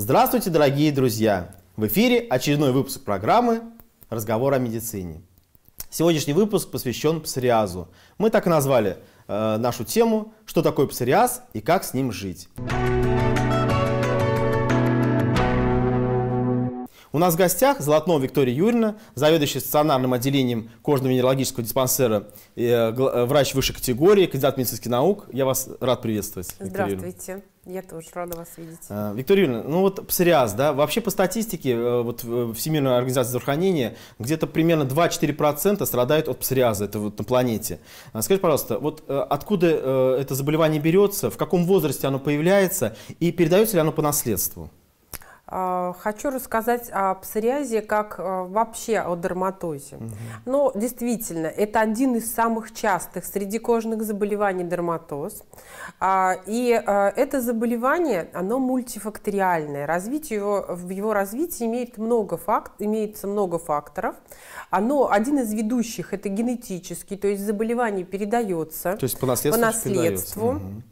Здравствуйте, дорогие друзья! В эфире очередной выпуск программы «Разговор о медицине». Сегодняшний выпуск посвящен псориазу. Мы так и назвали э, нашу тему «Что такое псориаз и как с ним жить?». У нас в гостях Золотнова Виктория Юрьевна, заведующая стационарным отделением кожного венерологического диспансера, э, э, врач высшей категории, кандидат медицинских наук. Я вас рад приветствовать. Здравствуйте. Виктория. Я тоже рада вас видеть. А, Виктория Юрьевна, ну вот псориаз, да, вообще по статистике э, вот э, Всемирной организации здравоохранения где-то примерно 2-4% страдают от псориаза, это вот на планете. А скажите, пожалуйста, вот э, откуда это заболевание берется, в каком возрасте оно появляется и передается ли оно по наследству? А, хочу рассказать о псориазе как э, вообще о дерматозе. Угу. Но действительно, это один из самых частых среди кожных заболеваний дерматоз. А, и э, это заболевание, оно мультифакториальное. Развитие его, в его развитии имеет много факт, имеется много факторов. Оно один из ведущих, это генетический, то есть заболевание передается то есть по наследству. По наследству. Передается.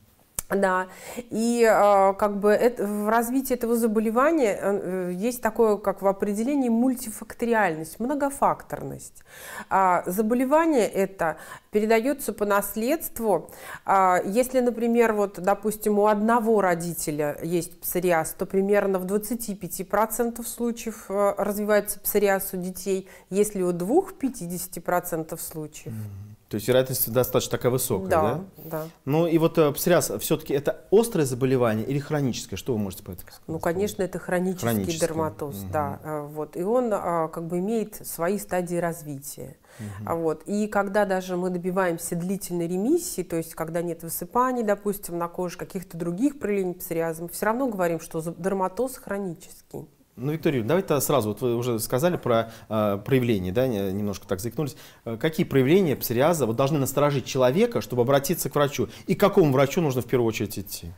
Да, и э, как бы это, в развитии этого заболевания э, есть такое, как в определении, мультифакториальность, многофакторность. Э, заболевание это передается по наследству. Э, если, например, вот, допустим, у одного родителя есть псориаз, то примерно в 25% случаев э, развивается псориаз у детей, если у двух – 50% случаев. Mm-hmm. То есть вероятность достаточно такая высокая, да? Да, да. Ну и вот э, псориаз, все-таки это острое заболевание или хроническое? Что вы можете по этому сказать? Ну, конечно, это хронический, хронический. дерматоз, угу. да. Э, вот. И он а, как бы имеет свои стадии развития. Угу. Вот. И когда даже мы добиваемся длительной ремиссии, то есть когда нет высыпаний, допустим, на коже, каких-то других проявлений псориазма, все равно говорим, что дерматоз хронический. Ну, Виктория, давайте сразу, вот вы уже сказали про э, проявление, да, немножко так заикнулись. Э, какие проявления псориаза вот, должны насторожить человека, чтобы обратиться к врачу? И к какому врачу нужно в первую очередь идти?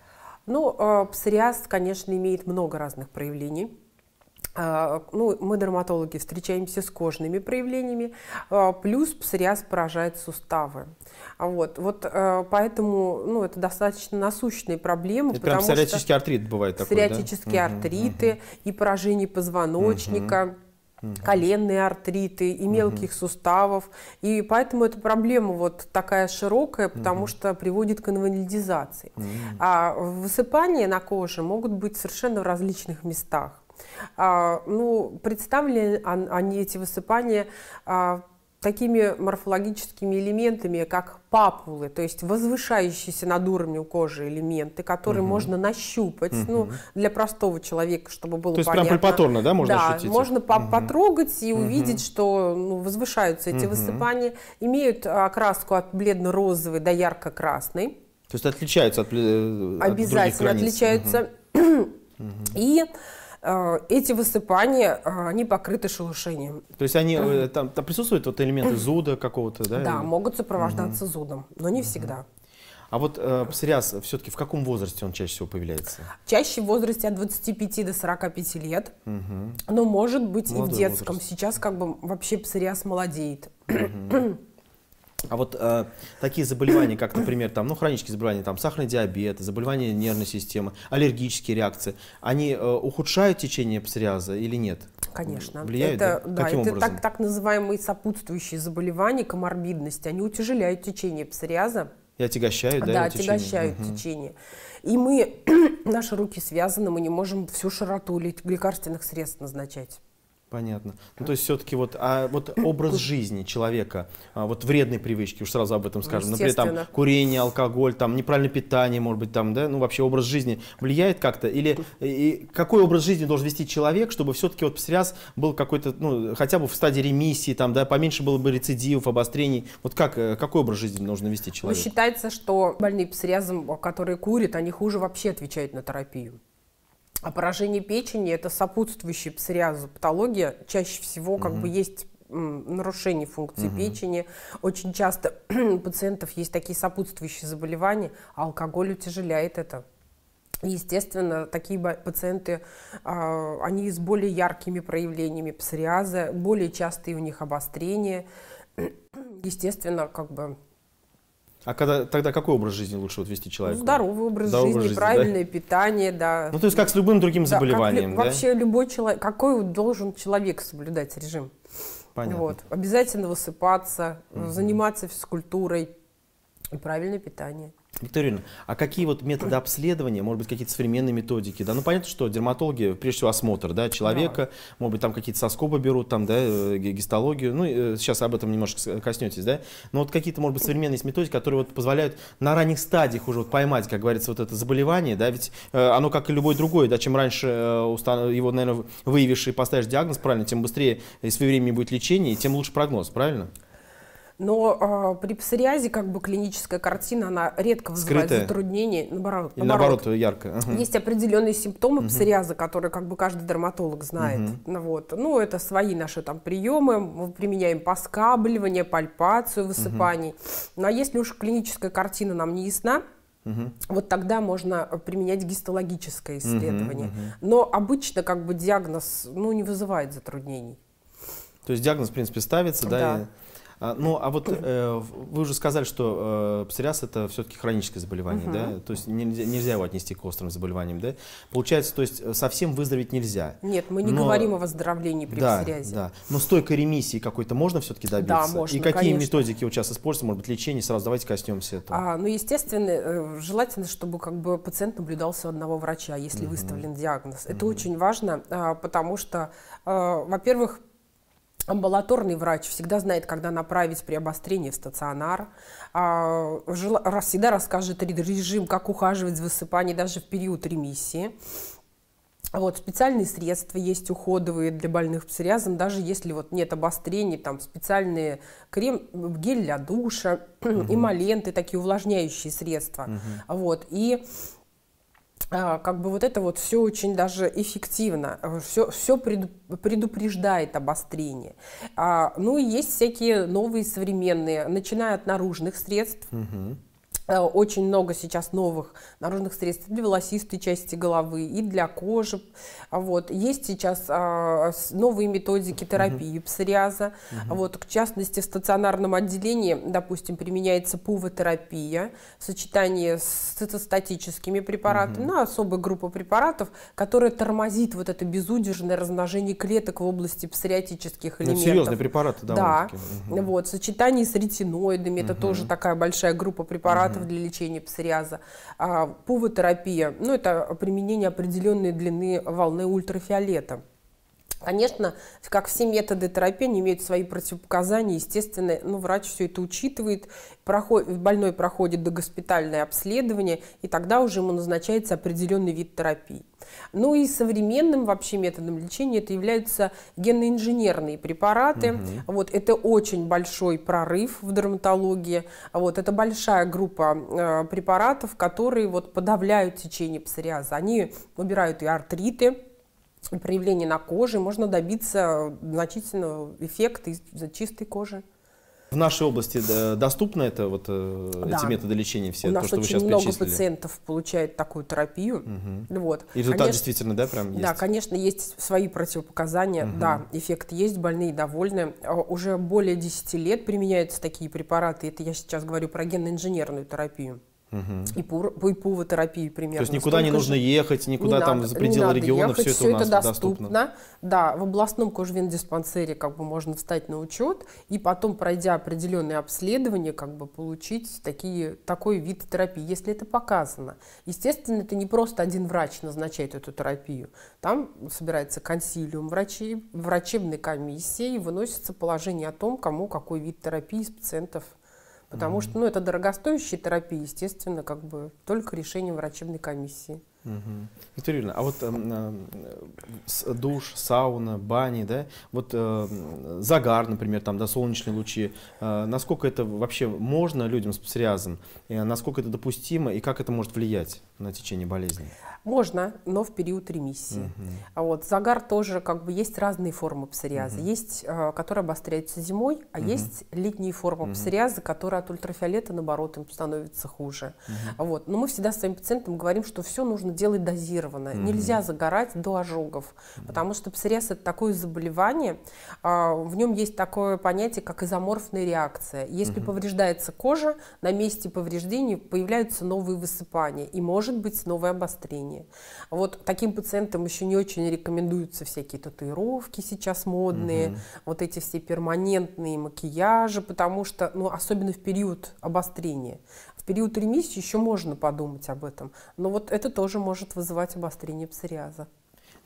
Ну, э, псориаз, конечно, имеет много разных проявлений. А, ну, мы, дерматологи, встречаемся с кожными проявлениями, а, плюс псориаз поражает суставы. Вот, вот э, поэтому ну, это достаточно насущные проблемы. Это прям псориатический что артрит бывает такой, Псориатические да? артриты угу, угу. и поражение позвоночника. Угу угу. коленные артриты и мелких угу. суставов. И поэтому эта проблема вот такая широкая, потому угу. что приводит к инвалидизации. Угу. А высыпания на коже могут быть совершенно в различных местах. А, ну, представлены они, эти высыпания, а, такими морфологическими элементами, как папулы, то есть возвышающиеся над уровнем кожи элементы, которые угу. можно нащупать, угу. ну, для простого человека, чтобы было понятно. То есть прям пальпаторно, да, можно да, ощутить? Да, можно угу. потрогать и угу. увидеть, что ну, возвышаются эти угу. высыпания, имеют окраску а, от бледно-розовой до ярко-красной. То есть отличаются от, э, от других границ. Обязательно отличаются. Угу. И... Э, эти высыпания, э, они покрыты шелушением. То есть они, э, там, там присутствуют вот элементы зуда какого-то, да? Да, могут сопровождаться угу. зудом, но не угу. всегда. А вот э, псориаз все-таки в каком возрасте он чаще всего появляется? Чаще в возрасте от 25 до 45 лет, угу. но может быть Молодой и в детском. Возраст. Сейчас как бы вообще псориаз молодеет. Угу. А вот э, такие заболевания, как, например, там, ну, хронические заболевания, там, сахарный диабет, заболевания нервной системы, аллергические реакции, они э, ухудшают течение псориаза или нет? Конечно. Влияют, это, да? да Каким это образом? Так, так называемые сопутствующие заболевания, коморбидности, они утяжеляют течение псориаза. И отягощают, да? Да, отягощают течение. течение. И мы, наши руки связаны, мы не можем всю широту лекарственных средств назначать. Понятно. Ну, то есть все-таки вот, а вот образ жизни человека, а вот вредные привычки, уж сразу об этом скажем, например, там курение, алкоголь, там неправильное питание, может быть, там, да, ну вообще образ жизни влияет как-то? Или и какой образ жизни должен вести человек, чтобы все-таки вот псориаз был какой-то, ну, хотя бы в стадии ремиссии, там, да, поменьше было бы рецидивов, обострений. Вот как, э, какой образ жизни нужно вести человеку? Ну, считается, что больные псориазом, которые курят, они хуже вообще отвечают на терапию. А поражение печени – это сопутствующая псориазу патология. Чаще всего как угу. бы есть нарушение функции угу. печени. Очень часто у пациентов есть такие сопутствующие заболевания, а алкоголь утяжеляет это. Естественно, такие пациенты, а, они с более яркими проявлениями псориаза, более частые у них обострения. Естественно, как бы а когда, тогда какой образ жизни лучше вот вести человеку? Ну, здоровый образ Здоровый жизни, жизни, правильное да? питание, да. Ну, то есть как с любым другим да, заболеванием, как, да? Вообще любой человек, какой должен человек соблюдать режим? Понятно. Вот. Обязательно высыпаться, угу. заниматься физкультурой и правильное питание. Викторина, а какие вот методы обследования, может быть, какие-то современные методики? Да, ну понятно, что дерматологи, прежде всего, осмотр да, человека, да. может быть, там какие-то соскобы берут, там, да, э, гистологию, ну, э, сейчас об этом немножко коснетесь, да, но вот какие-то, может быть, современные есть методики, которые вот позволяют на ранних стадиях уже вот поймать, как говорится, вот это заболевание, да, ведь э, оно, как и любое другое, да, чем раньше его, наверное, выявишь и поставишь диагноз правильно, тем быстрее и своевременнее будет лечение, и тем лучше прогноз, правильно? Но э, при псориазе как бы клиническая картина, она редко вызывает Скрытая. затруднения. Наоборот, наоборот. наоборот ярко. Ага. Есть определенные симптомы угу. псориаза, которые как бы каждый дерматолог знает. Угу. Вот. Ну, это свои наши там приемы. Мы применяем поскабливание, пальпацию высыпаний. Угу. Ну, а если уж клиническая картина нам не ясна, Угу. Вот тогда можно применять гистологическое исследование. Угу, угу. Но обычно как бы диагноз ну, не вызывает затруднений. То есть диагноз, в принципе, ставится, да? да. И... А, ну, а вот э, вы уже сказали, что э, псориаз это все-таки хроническое заболевание, угу. да? То есть нельзя, нельзя его отнести к острым заболеваниям, да? Получается, то есть э, совсем выздороветь нельзя. Нет, мы не но... говорим о выздоровлении при да, псориазе. Да, но стойкой ремиссии какой-то можно все-таки добиться? Да, можно, И какие конечно. методики вот сейчас используются? Может быть, лечение? Сразу давайте коснемся этого. А, ну, естественно, э, желательно, чтобы как бы пациент наблюдался у одного врача, если угу. выставлен диагноз. Это угу. очень важно, а, потому что, э, во-первых, Амбулаторный врач всегда знает, когда направить при обострении в стационар. А, всегда расскажет режим, как ухаживать за высыпанием даже в период ремиссии. Вот, специальные средства есть уходовые для больных псориазом, даже если вот нет обострений, там специальные крем, гель для душа, угу. эмоленты, такие увлажняющие средства. Угу. Вот, и а, как бы вот это вот все очень даже эффективно, все, э, все предупреждает обострение. А, ну и есть всякие новые современные, начиная от наружных средств. Угу Э, очень много сейчас новых наружных средств для волосистой части головы и для кожи. Вот. Есть сейчас а, новые методики терапии угу. псориаза. Угу. Вот, в частности, в стационарном отделении, допустим, применяется пувотерапия в сочетании с цитостатическими препаратами, угу. ну, особая группа препаратов, которая тормозит вот это безудержное размножение клеток в области псориатических ну, элементов. Ну, серьезные препараты, да. Да. Угу. Вот, в сочетании с ретиноидами, угу. это тоже такая большая группа препаратов препаратов для лечения псориаза. А, Повотерапия, ну это применение определенной длины волны ультрафиолета. Конечно, как все методы терапии, они имеют свои противопоказания. Естественно, ну, врач все это учитывает. Проход, больной проходит догоспитальное обследование, и тогда уже ему назначается определенный вид терапии. Ну и современным вообще методом лечения это являются генноинженерные препараты. Угу. Вот, это очень большой прорыв в дерматологии. Вот, это большая группа э, препаратов, которые вот, подавляют течение псориаза. Они убирают и артриты, проявлений на коже, можно добиться значительного эффекта из чистой кожи. В нашей области э, доступны это, вот, э, да. эти методы лечения все? У нас то, что очень вы много перечислили? пациентов получает такую терапию. Угу. Вот. И результат конечно, действительно, да, прям есть? Да, конечно, есть свои противопоказания, угу. да, эффект есть, больные довольны. А уже более 10 лет применяются такие препараты, это я сейчас говорю про генно-инженерную терапию. Угу. И, по, и пувотерапии примерно. То есть никуда Столько не нужно же... ехать, никуда не там надо, за пределы региона, ехать, все это у нас это доступно. доступно. Да, в областном диспансере как бы можно встать на учет и потом, пройдя определенные обследования, как бы получить такие, такой вид терапии, если это показано. Естественно, это не просто один врач назначает эту терапию. Там собирается консилиум врачей, врачебной комиссии и выносится положение о том, кому какой вид терапии из пациентов – Потому угу. что ну, это дорогостоящая терапия, естественно, как бы только решение врачебной комиссии. Угу. Виктория а вот эм, э, душ, сауна, бани, да, вот э, загар, например, там, да, солнечные лучи, э, насколько это вообще можно людям с псориазом, э, насколько это допустимо и как это может влиять на течение болезни? Можно, но в период ремиссии. Угу. вот загар тоже, как бы, есть разные формы псориаза. Угу. Есть, э, которые обостряются зимой, а угу. есть летние формы угу. псориаза, которые от ультрафиолета, наоборот, им становится хуже. Угу. Вот. Но мы всегда своим пациентам говорим, что все нужно делать дозированно. Угу. Нельзя загорать до ожогов, угу. потому что псориаз – это такое заболевание, а, в нем есть такое понятие, как изоморфная реакция. Если угу. повреждается кожа, на месте повреждений появляются новые высыпания и, может быть, новое обострение линии. Вот таким пациентам еще не очень рекомендуются всякие татуировки сейчас модные, угу. вот эти все перманентные макияжи, потому что, ну, особенно в период обострения. В период ремиссии еще можно подумать об этом, но вот это тоже может вызывать обострение псориаза.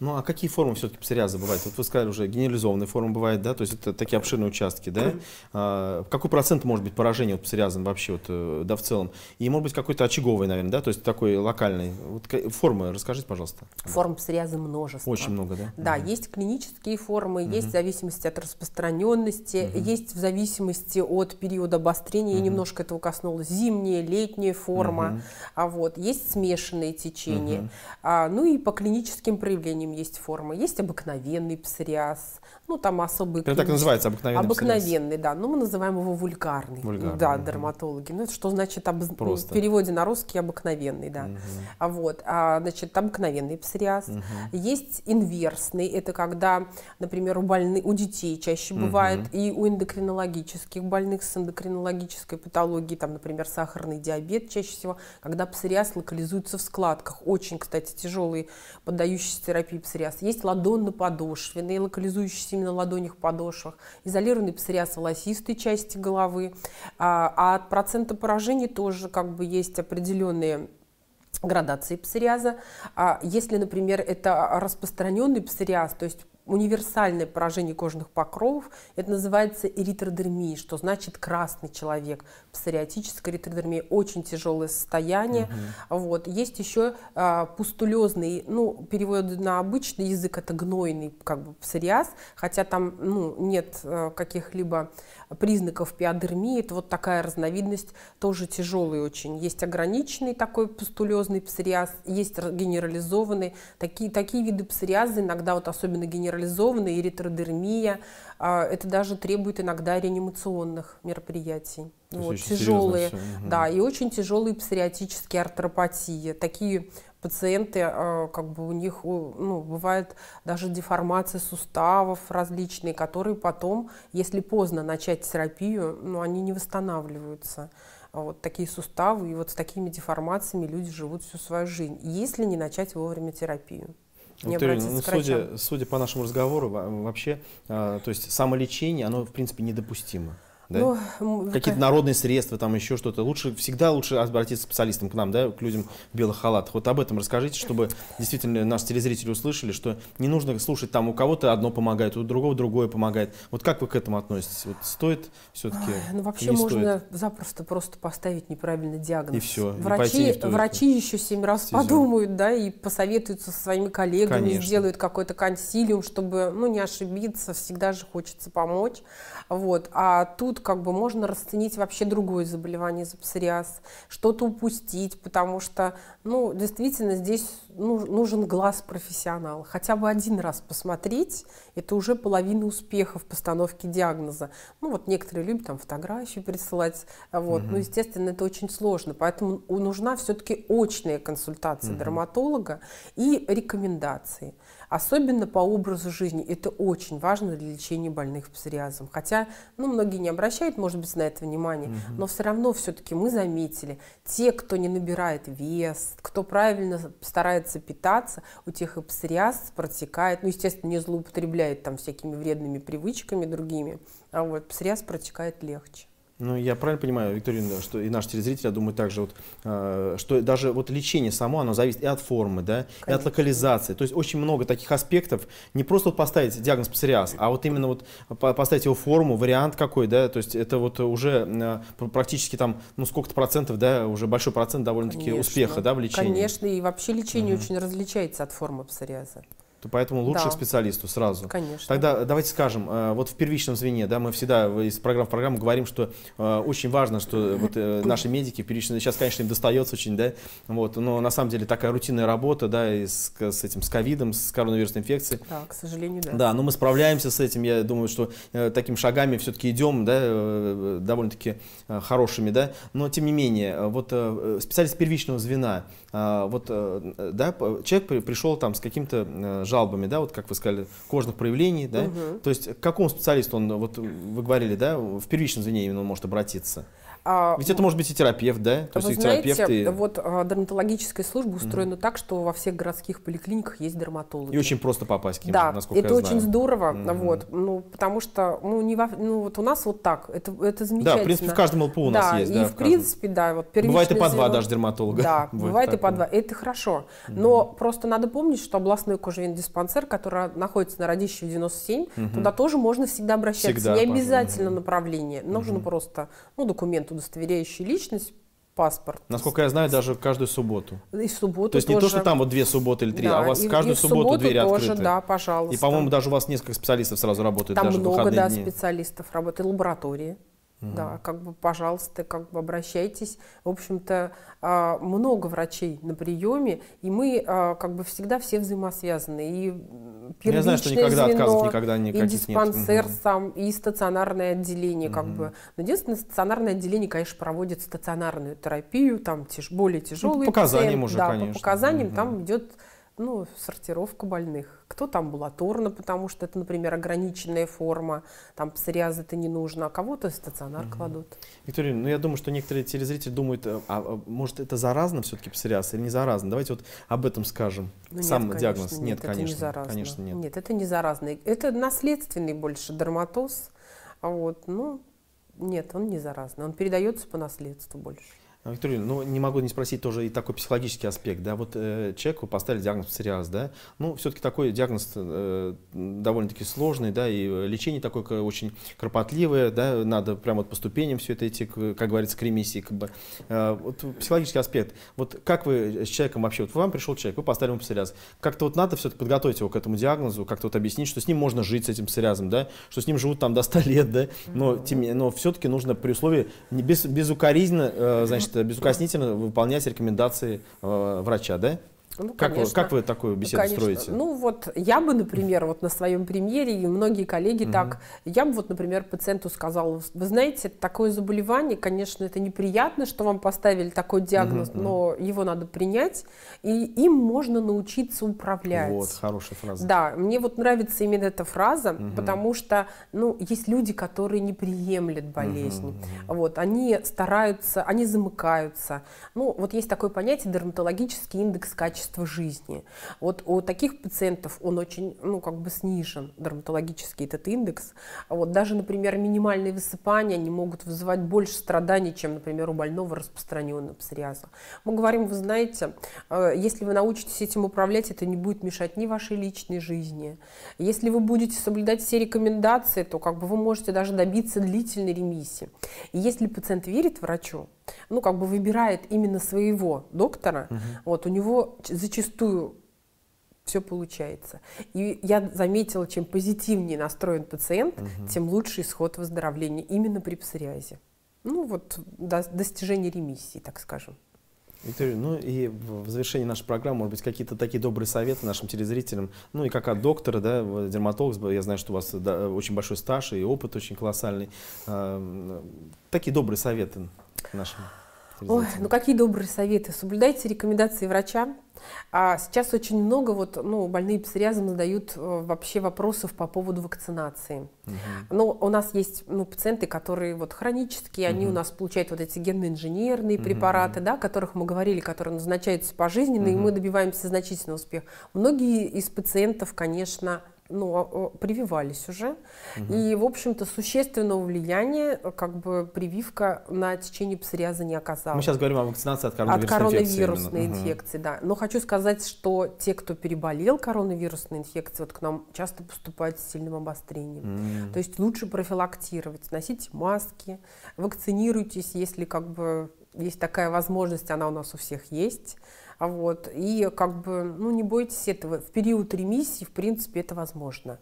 Ну а какие формы все-таки псориаза бывают? Вот вы сказали уже, генерализованные формы бывают, да? То есть это такие обширные участки, да? А, какой процент может быть поражения от псориаза вообще, вот, э, да, в целом? И может быть какой-то очаговый, наверное, да? То есть такой локальный. Вот формы расскажите, пожалуйста. Форм псориаза множество. Очень много, да? Да, угу. есть клинические формы, угу. есть в зависимости от распространенности, угу. есть в зависимости от периода обострения, угу. я немножко этого коснулась, зимняя, летняя форма, угу. а вот, есть смешанные течения. Угу. А, ну и по клиническим проявлениям ним есть формы. Есть обыкновенный псориаз, ну там особый... Это так называется, обыкновенный Обыкновенный, да. но ну, мы называем его вульгарный. вульгарный да, угу. дерматологи. Ну, это что значит об... Ну, Просто. в переводе на русский обыкновенный, да. Угу. А вот, а, значит, обыкновенный псориаз. Угу. Есть инверсный, это когда, например, у больных, у детей чаще бывает, угу. и у эндокринологических больных с эндокринологической патологией, там, например, сахарный диабет чаще всего, когда псориаз локализуется в складках. Очень, кстати, тяжелый поддающийся терапии псориаз. Есть ладонно-подошвенный локализующийся именно ладонях, подошвах, изолированный псориаз волосистой части головы. А, а от процента поражений тоже как бы есть определенные градации псориаза. А если, например, это распространенный псориаз, то есть универсальное поражение кожных покровов. Это называется эритродермия, что значит красный человек. Псориатическая эритродермия очень тяжелое состояние. Угу. Вот. Есть еще а, пустулезный, ну, перевод на обычный язык это гнойный как бы псориаз, хотя там ну, нет а, каких-либо признаков пиодермии. Это вот такая разновидность, тоже тяжелый очень. Есть ограниченный такой пустулезный псориаз, есть генерализованный. Такие, такие виды псориаза иногда, вот особенно генерализованные, генерализованная эритродермия. А, это даже требует иногда реанимационных мероприятий. вот, тяжелые, да, и очень тяжелые псориатические артропатии. Такие пациенты, а, как бы у них ну, бывает даже деформация суставов различные, которые потом, если поздно начать терапию, ну, они не восстанавливаются. А вот такие суставы, и вот с такими деформациями люди живут всю свою жизнь, если не начать вовремя терапию не Виктория, ну, ну к судя, судя по нашему разговору, вообще, а, то есть самолечение, оно, в принципе, недопустимо да? Ну, Какие-то э, народные средства, там еще что-то. Лучше, всегда лучше обратиться к специалистам, к нам, да, к людям в белых халатах. Вот об этом расскажите, чтобы действительно наши телезрители услышали, что не нужно слушать там, у кого-то одно помогает, у другого другое помогает. Вот как вы к этому относитесь? Вот стоит все-таки Ну, вообще не можно стоит? запросто просто поставить неправильный диагноз. И все. Врачи, и туалет, врачи еще семь раз сезон. подумают, да, и посоветуются со своими коллегами, Конечно. сделают какой-то консилиум, чтобы, ну, не ошибиться, всегда же хочется помочь. Вот. А тут тут как бы можно расценить вообще другое заболевание за псориаз, что-то упустить, потому что, ну, действительно, здесь ну, нужен глаз профессионала. Хотя бы один раз посмотреть, это уже половина успеха в постановке диагноза. Ну, вот некоторые любят там фотографии присылать, вот, угу. ну, естественно, это очень сложно, поэтому нужна все-таки очная консультация угу. дерматолога и рекомендации особенно по образу жизни. Это очень важно для лечения больных псориазом. Хотя, ну, многие не обращают, может быть, на это внимание, угу. но все равно все-таки мы заметили, те, кто не набирает вес, кто правильно старается питаться, у тех и псориаз протекает, ну, естественно, не злоупотребляет там всякими вредными привычками другими, а вот псориаз протекает легче. Ну, я правильно понимаю, Викторина, что и наши телезрители, я думаю, также, вот, э, что даже вот лечение само, оно зависит и от формы, да, Конечно. и от локализации. То есть очень много таких аспектов. Не просто вот поставить диагноз псориаз, а вот именно вот поставить его форму, вариант какой, да, то есть это вот уже э, практически там, ну, сколько-то процентов, да, уже большой процент довольно-таки успеха, да, в лечении. Конечно, и вообще лечение угу. очень различается от формы псориаза то поэтому лучше да. к специалисту сразу. Конечно. Тогда давайте скажем, э, вот в первичном звене, да, мы всегда из программ в программу говорим, что э, очень важно, что э, вот наши медики первичные. сейчас, конечно, им достается очень, да, вот, но на самом деле такая рутинная работа, да, с, с этим, с ковидом, с коронавирусной инфекцией. Да, к сожалению, да. Да, но мы справляемся с этим, я думаю, что такими шагами все-таки идем, да, довольно-таки хорошими, да, но тем не менее, вот специалист первичного звена, вот, да, человек пришел там с каким-то жалобами, да, вот как вы сказали, кожных проявлений, да? Угу. То есть к какому специалисту он, вот вы говорили, да, в первичном звене именно он может обратиться? А, Ведь это может быть и терапевт, да? То вы есть знаете, терапевты... вот а, дерматологическая служба устроена mm-hmm. так, что во всех городских поликлиниках есть дерматологи. И очень просто попасть к ним, да, насколько это я очень знаю. здорово, mm-hmm. вот, ну, потому что, ну, не во, ну, вот у нас вот так, это, это замечательно. Да, в принципе, в каждом ЛПУ у нас да, есть, да, и в, в принципе, да, вот Бывает и по два даже дерматолога. Да, бывает и по два, это хорошо, но просто надо помнить, что областной кожевенный диспансер, который находится на Радищеве 97, туда тоже можно всегда обращаться, всегда, не обязательно направление, нужно просто, ну, документ удостоверяющий личность, паспорт. Насколько я знаю, даже каждую субботу. И субботу То есть тоже. не то, что там вот две субботы или три, да, а у вас и, каждую и субботу, субботу двери тоже, открыты. да, пожалуйста. И, по-моему, даже у вас несколько специалистов сразу работают. Там даже много, да, дни. специалистов работают. Лаборатории. Угу. Да, как бы, пожалуйста, как бы обращайтесь. В общем-то, а, много врачей на приеме, и мы а, как бы всегда все взаимосвязаны. И первичное ну, Я знаю, что никогда звено, отказов никогда никаких и диспансер нет. сам, и стационарное отделение, угу. как бы. Но единственное, стационарное отделение, конечно, проводит стационарную терапию, там тяж, более тяжелые. Ну, по показаниям пациент, уже, да, конечно. по показаниям угу. там идет ну, сортировка больных. Кто-то амбулаторно, потому что это, например, ограниченная форма, там псориаз это не нужно, а кого-то в стационар угу. кладут. Виктория, ну я думаю, что некоторые телезрители думают, э, а, а может это заразно все-таки псориаз или не заразно? Давайте вот об этом скажем. Ну, Сам конечно, диагноз. Нет, нет конечно, не заразно. конечно, нет. Нет, это не заразный. Это наследственный больше дерматоз. А вот, ну, нет, он не заразный. Он передается по наследству больше. Виктория, ну не могу не спросить тоже и такой психологический аспект. Да, вот э, человеку поставили диагноз псориаз, да, ну все-таки такой диагноз э, довольно-таки сложный, да, и лечение такое очень кропотливое, да, надо прямо вот по ступеням все это идти, как говорится, к ремиссии. бы. э, вот психологический аспект. Вот как вы с человеком вообще, вот вам пришел человек, вы поставили ему псориаз, как-то вот надо все-таки подготовить его к этому диагнозу, как-то вот объяснить, что с ним можно жить, с этим псориазом, да, что с ним живут там до 100 лет, да, но, тем, но все-таки нужно при условии, не без, безукоризненно, э, значит, Э, безукоснительно выполнять рекомендации э, врача, да? Ну, как, вы, как вы такую беседу конечно. строите? Ну вот я бы, например, вот на своем примере, и многие коллеги угу. так, я бы вот, например, пациенту сказала, вы знаете, такое заболевание, конечно, это неприятно, что вам поставили такой диагноз, угу, но угу. его надо принять, и им можно научиться управлять. Вот, хорошая фраза. Да, мне вот нравится именно эта фраза, угу. потому что, ну, есть люди, которые не приемлят болезнь, угу, угу. вот, они стараются, они замыкаются. Ну, вот есть такое понятие дерматологический индекс качества качество жизни. Вот у таких пациентов он очень, ну, как бы снижен, дерматологический этот индекс. Вот даже, например, минимальные высыпания, они могут вызывать больше страданий, чем, например, у больного распространенного псориаза. Мы говорим, вы знаете, э, если вы научитесь этим управлять, это не будет мешать ни вашей личной жизни. Если вы будете соблюдать все рекомендации, то как бы вы можете даже добиться длительной ремиссии. И если пациент верит врачу, ну, как бы выбирает именно своего доктора, угу. вот у него зачастую все получается. И я заметила, чем позитивнее настроен пациент, угу. тем лучше исход выздоровления именно при псориазе. Ну, вот до, достижение ремиссии, так скажем. Виктория, ну и в завершении нашей программы, может быть, какие-то такие добрые советы нашим телезрителям, ну и как от доктора, да, дерматолог, я знаю, что у вас да, очень большой стаж и опыт очень колоссальный. Э, такие добрые советы нашим Ой, ну какие добрые советы. Соблюдайте рекомендации врача. А сейчас очень много вот, ну, больные псориазом задают э, вообще вопросов по поводу вакцинации. Угу. Ну, Но у нас есть ну, пациенты, которые вот хронические, угу. они у нас получают вот эти генно-инженерные угу. препараты, да, о которых мы говорили, которые назначаются пожизненно, угу. и мы добиваемся значительного успеха. Многие из пациентов, конечно, ну а, а, прививались уже. Угу. И, в общем-то, существенного влияния э, как бы прививка на течение псориаза не оказала. Мы сейчас говорим о вакцинации от коронавирусной, от коронавирусной инфекции. инфекции угу. да. Но хочу сказать, что те, кто переболел коронавирусной инфекцией, вот к нам часто поступают с сильным обострением. Угу. То есть лучше профилактировать, носить маски, вакцинируйтесь, если как бы есть такая возможность, она у нас у всех есть. Вот. И как бы, ну, не бойтесь этого. В период ремиссии, в принципе, это возможно.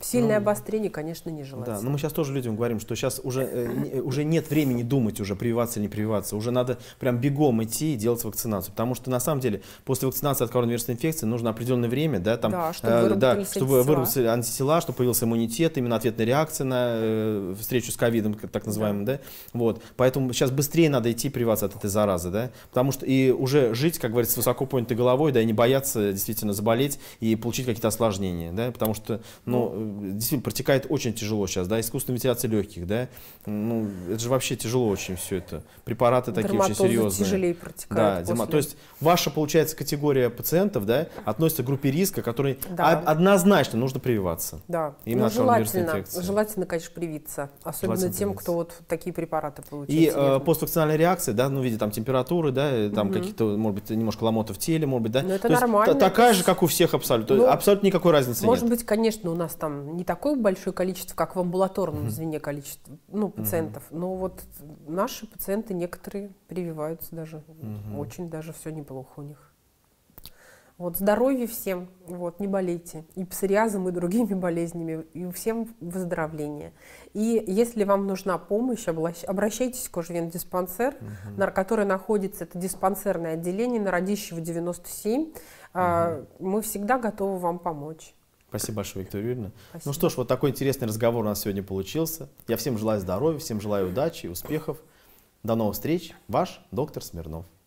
Сильное ну, обострение, конечно, не желательно. Да, но мы сейчас тоже людям говорим, что сейчас уже, э, э, уже нет времени думать уже, прививаться или не прививаться. Уже надо прям бегом идти и делать вакцинацию. Потому что на самом деле после вакцинации от коронавирусной инфекции нужно определенное время, да, там, да, э, чтобы, э, да, антитела, чтобы появился иммунитет, именно ответная реакция на э, встречу с ковидом, так называемым, да. да. Вот. Поэтому сейчас быстрее надо идти прививаться от этой заразы, да. Потому что и уже жить, как говорится, с высоко поднятой головой, да, и не бояться действительно заболеть и получить какие-то осложнения, да. Потому что, ну, ну действительно протекает очень тяжело сейчас, да, искусственная вентиляция легких, да, ну, это же вообще тяжело очень все это. Препараты такие Дерматозы очень серьезные. тяжелее протекают. Да, после... то есть ваша, получается, категория пациентов, да, относится к группе риска, которой да. однозначно нужно прививаться. Да, Именно ну, желательно, желательно, конечно, привиться, особенно желательно тем, привиться. кто вот такие препараты получает И э, поствакцинальная реакция, да, ну, в виде там температуры, да, э, там угу. каких-то, может быть, немножко ломота в теле, может быть, да. Но ну, это то нормально. Есть, такая же, как у всех абсолютно. Ну, абсолютно никакой разницы может нет. Может быть, конечно, у нас там не такое большое количество, как в амбулаторном звене количество ну, пациентов, mm-hmm. но вот наши пациенты некоторые прививаются даже, mm-hmm. очень даже все неплохо у них. Вот, здоровья всем, вот, не болейте. И псориазом, и другими болезнями, и всем выздоровления. И если вам нужна помощь, обращайтесь в кожвендиспансер, угу. на который находится это диспансерное отделение на Радищева 97. Угу. Мы всегда готовы вам помочь. Спасибо большое, Виктория Юрьевна. Ну Спасибо. Ну что ж, вот такой интересный разговор у нас сегодня получился. Я всем желаю здоровья, всем желаю удачи, успехов. До новых встреч. Ваш доктор Смирнов.